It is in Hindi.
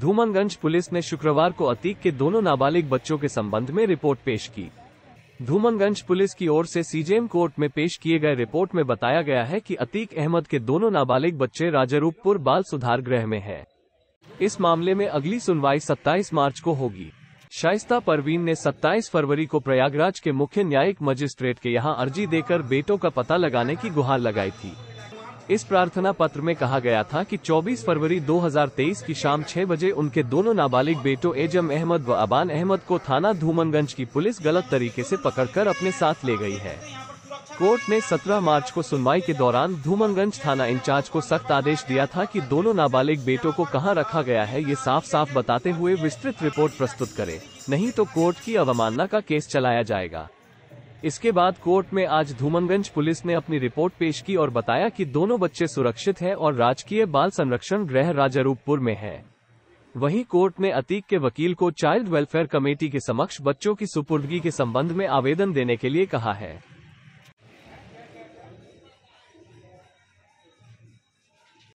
धूमनगंज पुलिस ने शुक्रवार को अतीक के दोनों नाबालिग बच्चों के संबंध में रिपोर्ट पेश की धूमनगंज पुलिस की ओर से सीजेएम कोर्ट में पेश किए गए रिपोर्ट में बताया गया है कि अतीक अहमद के दोनों नाबालिग बच्चे राजारूपपुर बाल सुधार गृह में हैं। इस मामले में अगली सुनवाई 27 मार्च को होगी शाइस्ता परवीन ने 27 फरवरी को प्रयागराज के मुख्य न्यायिक मजिस्ट्रेट के यहां अर्जी देकर बेटों का पता लगाने की गुहार लगाई थी इस प्रार्थना पत्र में कहा गया था कि 24 फरवरी 2023 की शाम 6 बजे उनके दोनों नाबालिग बेटों एजम अहमद व अबान अहमद को थाना धूमनगंज की पुलिस गलत तरीके से पकड़कर अपने साथ ले गई है कोर्ट ने 17 मार्च को सुनवाई के दौरान धूमनगंज थाना इंचार्ज को सख्त आदेश दिया था कि दोनों नाबालिग बेटों को कहां रखा गया है ये साफ साफ बताते हुए विस्तृत रिपोर्ट प्रस्तुत करे नहीं तो कोर्ट की अवमानना का केस चलाया जाएगा इसके बाद कोर्ट में आज धूमनगंज पुलिस ने अपनी रिपोर्ट पेश की और बताया कि दोनों बच्चे सुरक्षित हैं और राजकीय बाल संरक्षण गृह राजारूपपुर में है वहीं कोर्ट ने अतीक के वकील को चाइल्ड वेलफेयर कमेटी के समक्ष बच्चों की सुपुर्दगी के संबंध में आवेदन देने के लिए कहा है